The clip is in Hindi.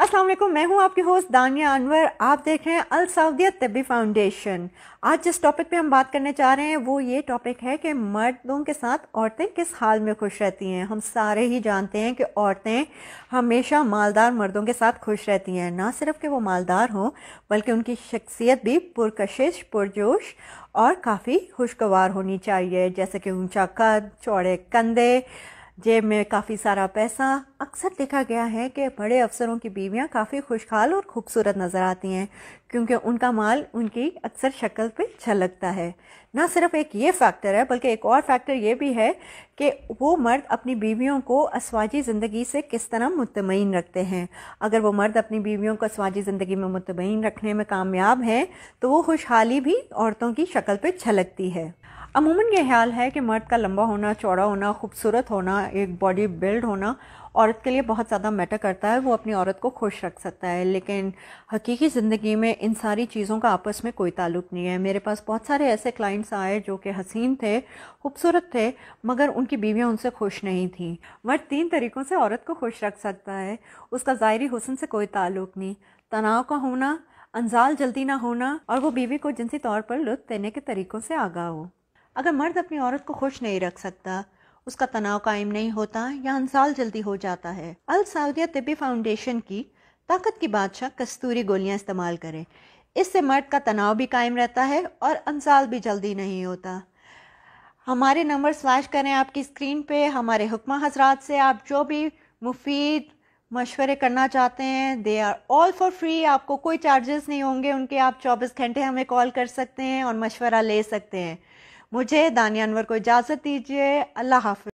अस्सलाम वालेकुम मैं हूं आपके होस्ट दानिया अनवर आप देख रहे हैं अल सऊदिया तबी फाउंडेशन आज जिस टॉपिक पे हम बात करने चाह रहे हैं वो ये टॉपिक है कि मर्दों के साथ औरतें किस हाल में खुश रहती हैं हम सारे ही जानते हैं कि औरतें हमेशा मालदार मर्दों के साथ खुश रहती हैं ना सिर्फ कि वो मालदार हों बल्कि उनकी शख्सियत भी पुरकशिश पुरजोश और काफ़ी खुशगवार होनी चाहिए जैसे कि ऊंचा कद चौड़े कंधे जेब में काफ़ी सारा पैसा अक्सर देखा गया है कि बड़े अफसरों की बीवियां काफ़ी खुशहाल और खूबसूरत नज़र आती हैं क्योंकि उनका माल उनकी अक्सर शक्ल पे छलकता है ना सिर्फ एक ये फैक्टर है बल्कि एक और फैक्टर ये भी है कि वो मर्द अपनी बीवियों को असवाजी ज़िंदगी से किस तरह मुतमिन रखते हैं अगर वो मर्द अपनी बीवियों को असवाजी ज़िंदगी में मुतमिन रखने में कामयाब हैं तो वो खुशहाली भी औरतों की शक्ल पर छलकती है अमूमन ये ख्याल है कि मर्द का लंबा होना चौड़ा होना खूबसूरत होना एक बॉडी बिल्ड होना औरत के लिए बहुत ज़्यादा मैटर करता है वो अपनी औरत को खुश रख सकता है लेकिन हकीकी ज़िंदगी में इन सारी चीज़ों का आपस में कोई ताल्लुक नहीं है मेरे पास बहुत सारे ऐसे क्लाइंट्स आए जो कि हसीन थे खूबसूरत थे मगर उनकी बीवियाँ उनसे खुश नहीं थीं मर्द तीन तरीक़ों से औरत को खुश रख सकता है उसका ज़ाहरी हुसन से कोई ताल्लुक नहीं तनाव का होना अनजाल जल्दी ना होना और वो बीवी को जिनसी तौर पर लुत्फ देने के तरीक़ों से आगा हो अगर मर्द अपनी औरत को खुश नहीं रख सकता उसका तनाव कायम नहीं होता या अनसाल जल्दी हो जाता है अल सऊदिया तिबी फाउंडेशन की ताकत की बादशाह कस्तूरी गोलियां इस्तेमाल करें इससे मर्द का तनाव भी कायम रहता है और अनसाल भी जल्दी नहीं होता हमारे नंबर फ्लैश करें आपकी स्क्रीन पे हमारे हुक्मा हजरात से आप जो भी मुफीद मशवरे करना चाहते हैं they are all for free आपको कोई चार्जेस नहीं होंगे उनके आप चौबीस घंटे हमें कॉल कर सकते हैं और मशवरा ले सकते हैं मुझे दानियानवर को इजाज़त दीजिए अल्लाह हाफि